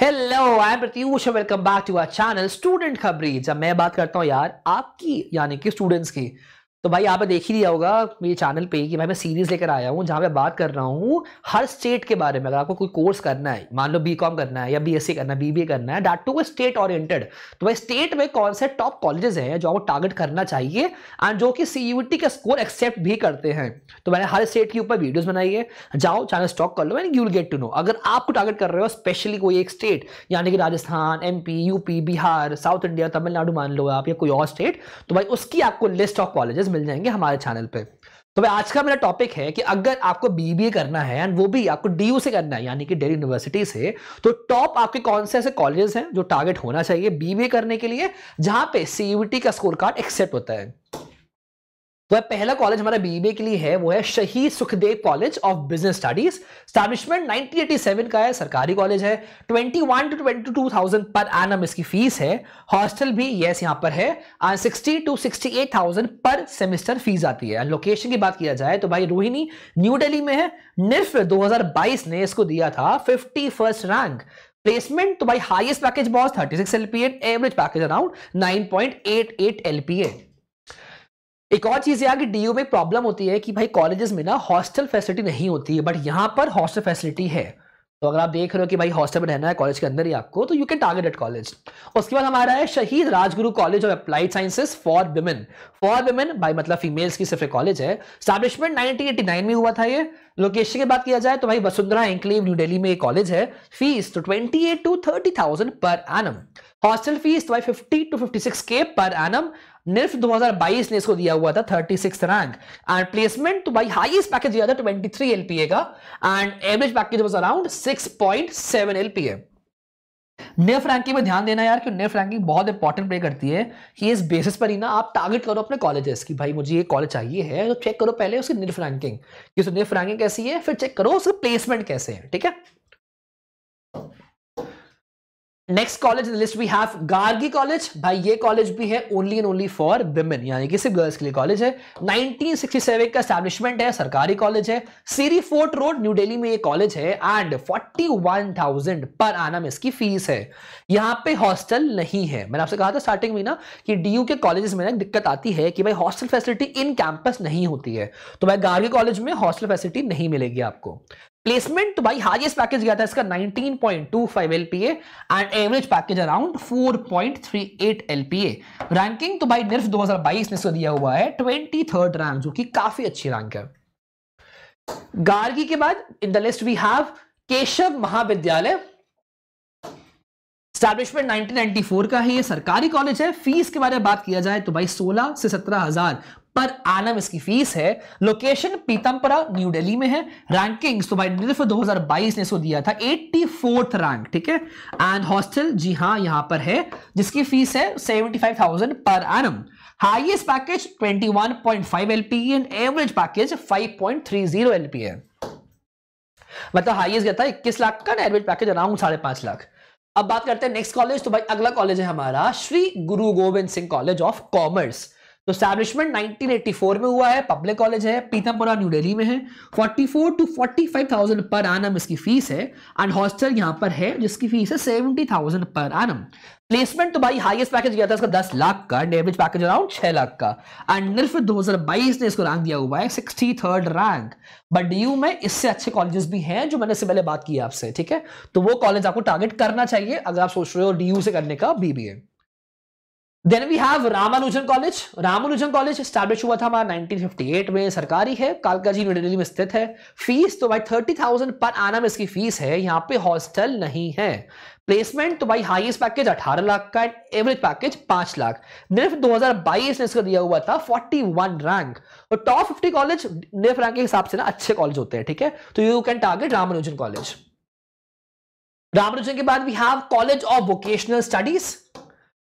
Hello I am Pratyush welcome back to our channel student खबरी जब मैं बात करता हूँ यार आपकी यानी कि स्टूडेंट्स की तो भाई आपने देख ही दिया होगा मेरे चैनल पे कि भाई मैं सीरीज लेकर आया हूँ जहाँ मैं बात कर रहा हूँ हर स्टेट के बारे में अगर आपको कोई कोर्स करना है मान लो बी कॉम करना है या बी एस सी करना है बी बी ए करना है डाट टू स्टेट ओरिएंटेड तो भाई स्टेट में कौन से टॉप कॉलेजेस हैं जो आपको टारगेट करना चाहिए एंड जो कि सी यू टी का स्कोर एक्सेप्ट भी करते हैं तो मैंने हर स्टेट के ऊपर वीडियोज बनाई है जाओ चैनल स्टॉक कर लो and you'll get to know अगर आपको टारगेट कर रहे हो स्पेशली कोई एक स्टेट यानी कि Rajasthan M P U P Bihar south India Tamil Nadu मान लो आप या कोई और स्टेट तो भाई उसकी आपको लिस्ट ऑफ कॉलेजेस मिल जाएंगे हमारे चैनल पे तो भाई आज का मेरा टॉपिक है कि अगर आपको बीबीए करना है एंड वो भी आपको डीयू से करना है यानी कि डेली यूनिवर्सिटी से तो टॉप आपके कौन से ऐसे कॉलेजेस हैं जो टारगेट होना चाहिए बीबीए करने के लिए जहां पे सीयूटी का स्कोर कार्ड एक्सेप्ट होता है तो पहला कॉलेज हमारा बीबीए के लिए है वो है शहीद Sukhdev college of business studies establishment 1987 का है सरकारी कॉलेज है 21 टू 22,000 पर एन इसकी फीस है हॉस्टल भी यस यहां पर है एंड 60 टू 68,000 पर सेमेस्टर फीस आती है लोकेशन की बात किया जाए तो भाई रोहिणी न्यू डेली में है निर्फ दो ने इसको दिया था फिफ्टी रैंक प्लेसमेंट तो भाई highest package boss thirty six LPA average package around 9.88 LPA एक और चीज़ यहाँ की डीयू में प्रॉब्लम होती है कि भाई कॉलेजेस में ना हॉस्टल फैसिलिटी नहीं होती है बट यहाँ पर हॉस्टल फैसिलिटी है तो अगर आप देख रहे हो कि भाई हॉस्टल में रहना है कॉलेज के अंदर ही आपको तो you can target at college उसके बाद हमारा है Shaheed Rajguru college of applied sciences for women for women भाई मतलब फीमेल्स की सिर्फ एक कॉलेज है स्टैब्लिशमेंट नाइनटीन में हुआ था ये लोकेशन की बात किया जाए तो भाई वसुंधरा एंक्लेव न्यू डेली में एक कॉलेज है फीस तो twenty two thirty per annum hostel fees तो भाई fifty two fifty per annum NIRF 2022 ने इसको दिया हुआ था 36 रैंक एंड प्लेसमेंट तो भाई हाईएस्ट पैकेज दिया था 23 एलपीए का and average package was around 6.7 LPA NIRF ranking में ध्यान देना यार कि निर्फ रैंकिंग बहुत इंपॉर्टेंट प्ले करती है कि इस बेसिस पर ही ना आप टारगेट करो अपने कॉलेजेस की भाई मुझे ये कॉलेज चाहिए है तो चेक करो पहले उसकी निर्फ रैंकिंग निर्फ रैंकिंग कैसी है फिर चेक करो उसकी प्लेसमेंट कैसे है ठीक है next college list we have Gargi college भाई ये कॉलेज भी है only and only for women यानी कि सिर्फ गर्ल्स के लिए कॉलेज है 1967 का स्टैब्लिशमेंट है सरकारी कॉलेज है Siri fort road new Delhi में ये कॉलेज है एंड 41,000 पर आनम इसकी फीस है यहाँ पे हॉस्टल नहीं है मैंने आपसे कहा था स्टार्टिंग में ना कि डीयू के कॉलेज में ना दिक्कत आती है कि भाई हॉस्टल फैसिलिटी इन कैंपस नहीं होती है तो भाई गार्गी कॉलेज में हॉस्टल फैसिलिटी नहीं मिलेगी आपको प्लेसमेंट तो भाई हाईएस्ट पैकेज गया था इसका 19.25 LPA and average package around 4.38 LPA ranking तो भाई निर्फ 2022 में इसको दिया हुआ है ट्वेंटी थर्ड रैंक जो कि काफी अच्छी रैंक है गार्गी के बाद in the list we have Keshav Mahavidyalaya establishment 1994 का है ये सरकारी कॉलेज है फीस के बारे में बात किया जाए तो भाई 16 से सत्रह हजार पर आनम इसकी फीस है लोकेशन पीतमपुरा न्यू दिल्ली में है रैंकिंग तो दो हजार बाईस ने इसको दिया था एट्टी फोर्थ रैंक ठीक है एंड हॉस्टल जी हाँ यहां पर है जिसकी फीस है seventy five thousand per annum highest package twenty one point five LP and average package five point three zero LP है मतलब हाइएस्ट गया था इक्कीस लाख का एवरेज पैकेज अराउंड साढ़े पांच लाख अब बात करते हैं नेक्स्ट कॉलेज तो भाई अगला कॉलेज है हमारा Shri Guru Gobind Singh college of commerce तो स्टैब्लिशमेंट 1984 में हुआ है पब्लिक कॉलेज है पीतमपुरा न्यू दिल्ली में है 44 टू 45,000 पर आनम इसकी फीस है एंड हॉस्टल यहां पर है जिसकी फीस है 70,000 पर आनम प्लेसमेंट तो भाई हाईएस्ट पैकेज गया था इसका 10 लाख का and average package around 6 lakh का एंड निर्फ 2022 ने इसको रैंक दिया हुआ है sixty third rank but D में इससे अच्छे कॉलेजेस भी हैं जो मैंने इससे पहले बात की आपसे ठीक है तो वो कॉलेज आपको टारगेट करना चाहिए अगर आप सोच रहे हो डी से करने का BBA then we have Ramanujan college Ramanujan college establish हुआ था हमारा 1958 में सरकारी है कालका न्यू दिल्ली में स्थित है फीस तो भाई 30,000 पर आना में इसकी फीस है यहाँ पे हॉस्टल नहीं है प्लेसमेंट तो भाई हाईएस्ट पैकेज 18 लाख का and average package 5 lakh NIRF 2022 में इसका दिया हुआ था 41 रैंक और टॉप 50 कॉलेज निर्फ रैंक के हिसाब से ना अच्छे कॉलेज होते हैं ठीक है तो you can target Ramanujan college Ramanujan के बाद we have college of vocational studies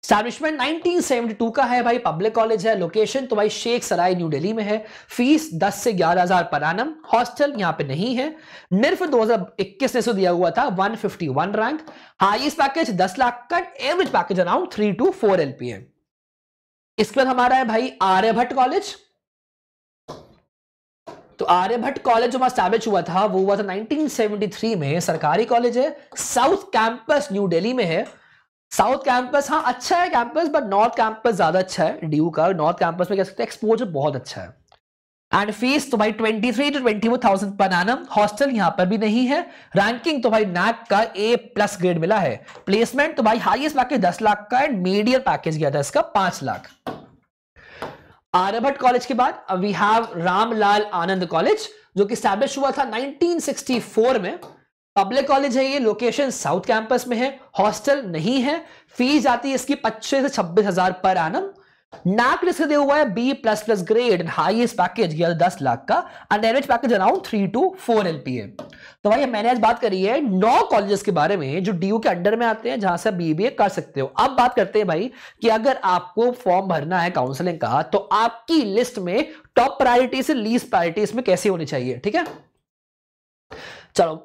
establishment 1972 का है भाई पब्लिक कॉलेज है लोकेशन तो भाई शेख सराय न्यू दिल्ली में है फीस 10 से ग्यारह हजार पर आनम हॉस्टल यहाँ पे नहीं है निर्फ 2021 ने दिया हुआ था 151 रैंक हाईएस्ट पैकेज 10 लाख का average package around three to four L P है इसके बाद हमारा है भाई आर्यभट्ट कॉलेज तो आर्यभट्ट कॉलेज जो हमारा स्टैब्लिश हुआ था वो हुआ था थ्री में सरकारी कॉलेज है साउथ कैंपस न्यू डेली में है साउथ कैंपस हाँ अच्छा है कैंपस बट नॉर्थ कैंपस ज्यादा अच्छा है ड्यू का नॉर्थ कैंपस में कह सकते हैं एक्सपोजर बहुत अच्छा है एंड फीस तो भाई twenty three to twenty four thousand per annum hostel यहां पर भी नहीं है रैंकिंग तो भाई नैक का ए प्लस ग्रेड मिला है प्लेसमेंट तो भाई हाईएस्ट पैकेज दस लाख का एंड मीडियम पैकेज गया था इसका पांच लाख आर्यभट कॉलेज के बाद we have Ramlal Anand college जो कि स्टैब्लिश हुआ था 1964 में पब्लिक कॉलेज है ये लोकेशन साउथ कैंपस में है हॉस्टल नहीं है फीस आती है इसकी पच्चीस से छब्बीस हजार पर एनम नाक लिस्ट दे हुआ है B plus plus grade highest package या दस लाख का and average package around three to four LPA तो भाई मैंने आज बात करी है नौ कॉलेजेस के बारे में जो डीयू के अंडर में आते हैं जहां से बीबीए कर सकते हो अब बात करते हैं भाई कि अगर आपको फॉर्म भरना है काउंसलिंग का तो आपकी लिस्ट में टॉप प्रायोरिटी से लीस्ट प्रायोरिटी इसमें कैसे होनी चाहिए ठीक है चलो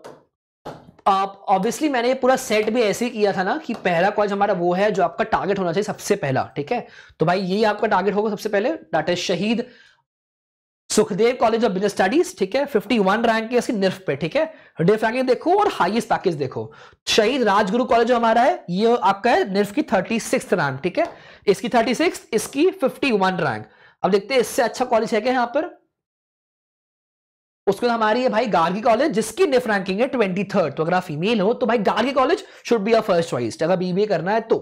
ऑब्वियसली मैंने ये पूरा सेट भी ऐसे ही किया था ना कि पहला कॉलेज हमारा वो है जो आपका टारगेट होना चाहिए सबसे पहला ठीक है तो भाई यही आपका टारगेट होगा सबसे पहले that is Shaheed Sukhdev college of business studies ठीक है 51 रैंक है इसकी निर्फ पे ठीक है डिफ रैंकिंग देखो और हाईएस्ट पैकेज देखो शहीद राजगुरु कॉलेज जो हमारा है ये आपका है निर्फ की थर्टी सिक्स रैंक ठीक है इसकी थर्टी सिक्स इसकी फिफ्टी वन रैंक अब देखते हैं इससे अच्छा कॉलेज है क्या यहाँ पर उसके बाद हमारी है भाई गार्गी कॉलेज जिसकी निफ रैंकिंग है ट्वेंटी थर्ड तो अगर आप फीमेल हो तो भाई Gargi college should be a first choice अगर बीबीए करना है तो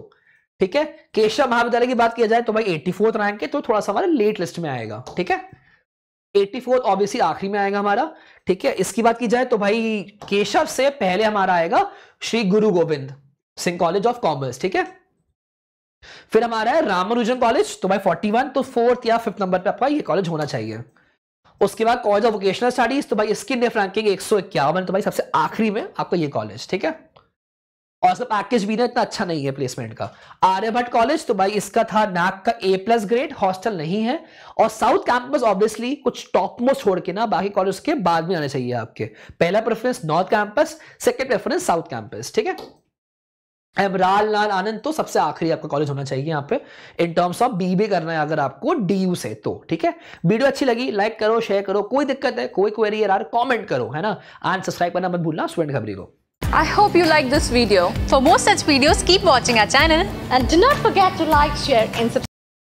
ठीक है केशव महाविद्यालय की बात किया जाए तो भाई एट्टी फोर्थ रैंक है तो थोड़ा सा हमारा लेट लिस्ट में आएगा ठीक है एट्टी फोर्थ ऑब्वियसली आखिरी में आएगा हमारा ठीक है इसकी बात की जाए तो भाई केशव से पहले हमारा आएगा Shri Guru Gobind Singh college of commerce ठीक है फिर हमारा है रामानुजन कॉलेज तो भाई फोर्टी वन तो फोर्थ या फिफ्थ नंबर पे आपका ये कॉलेज होना चाहिए उसके बाद कॉलेज ऑफ वोकेशनल स्टडीज तो भाई इसकी नेफ रैंकिंग एक सौ इक्यावन तो भाई सबसे आखिरी में आपका ये कॉलेज ठीक है और सब पैकेज भी ना इतना अच्छा नहीं है प्लेसमेंट का आर्यभट्ट कॉलेज तो भाई इसका था नाक का ए प्लस ग्रेड हॉस्टल नहीं है और साउथ कैंपस ऑब्वियसली कुछ टॉप मोस्ट छोड़ के ना बाकी कॉलेज के बाद में आने चाहिए आपके पहला preference north campus second preference south campus ठीक है अबराल लाल आनंद तो सबसे आखिरी आपका कॉलेज होना चाहिए यहाँ पे in terms of B B करना है अगर आपको डी यू से तो ठीक है वीडियो अच्छी लगी लाइक करो शेयर करो कोई दिक्कत है कोई क्वेरी है यार कमेंट करो है ना एंड सब्सक्राइब करना मत भूलना स्टूडेंट खबरी को I hope you like this video for more such videos, keep watching our channel and do not forget to like share and subscribe.